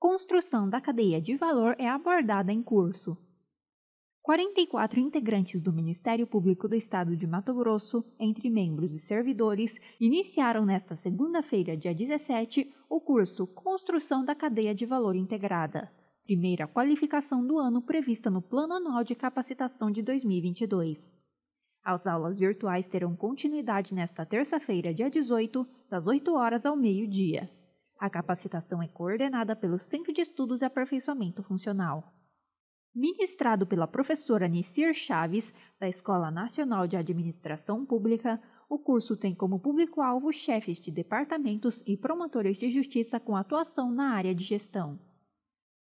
Construção da cadeia de valor é abordada em curso. 44 integrantes do Ministério Público do Estado de Mato Grosso, entre membros e servidores, iniciaram nesta segunda-feira, dia 17, o curso Construção da Cadeia de Valor Integrada, primeira qualificação do ano prevista no Plano Anual de Capacitação de 2022. As aulas virtuais terão continuidade nesta terça-feira, dia 18, das 8 horas ao meio-dia. A capacitação é coordenada pelo Centro de Estudos e Aperfeiçoamento Funcional. Ministrado pela professora Nicir Chaves, da Escola Nacional de Administração Pública, o curso tem como público-alvo chefes de departamentos e promotores de justiça com atuação na área de gestão.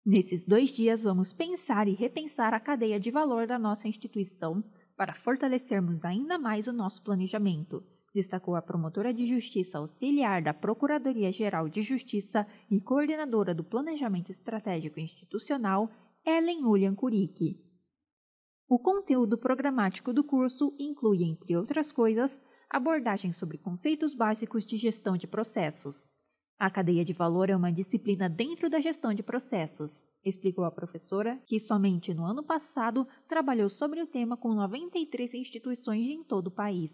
Nesses dois dias, vamos pensar e repensar a cadeia de valor da nossa instituição para fortalecermos ainda mais o nosso planejamento, destacou a promotora de justiça auxiliar da Procuradoria-Geral de Justiça e coordenadora do Planejamento Estratégico Institucional, Ellen Ulian Curic. O conteúdo programático do curso inclui, entre outras coisas, abordagens sobre conceitos básicos de gestão de processos. A cadeia de valor é uma disciplina dentro da gestão de processos, explicou a professora, que somente no ano passado trabalhou sobre o tema com 93 instituições em todo o país.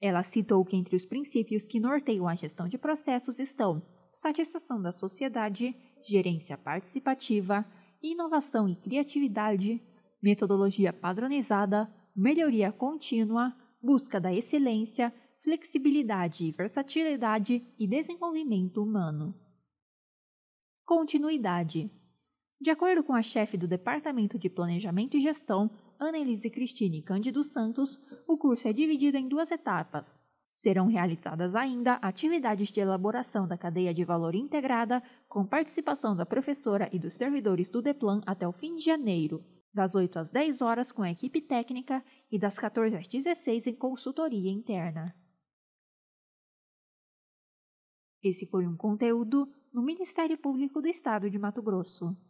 Ela citou que entre os princípios que norteiam a gestão de processos estão satisfação da sociedade, gerência participativa, inovação e criatividade, metodologia padronizada, melhoria contínua, busca da excelência, flexibilidade e versatilidade e desenvolvimento humano. Continuidade. De acordo com a chefe do Departamento de Planejamento e Gestão, Annelise Cristine Cândido Santos, o curso é dividido em duas etapas. Serão realizadas ainda atividades de elaboração da cadeia de valor integrada, com participação da professora e dos servidores do DEPLAN até o fim de janeiro, das 8 às 10 horas com a equipe técnica e das 14 às 16 em consultoria interna. Esse foi um conteúdo no Ministério Público do Estado de Mato Grosso.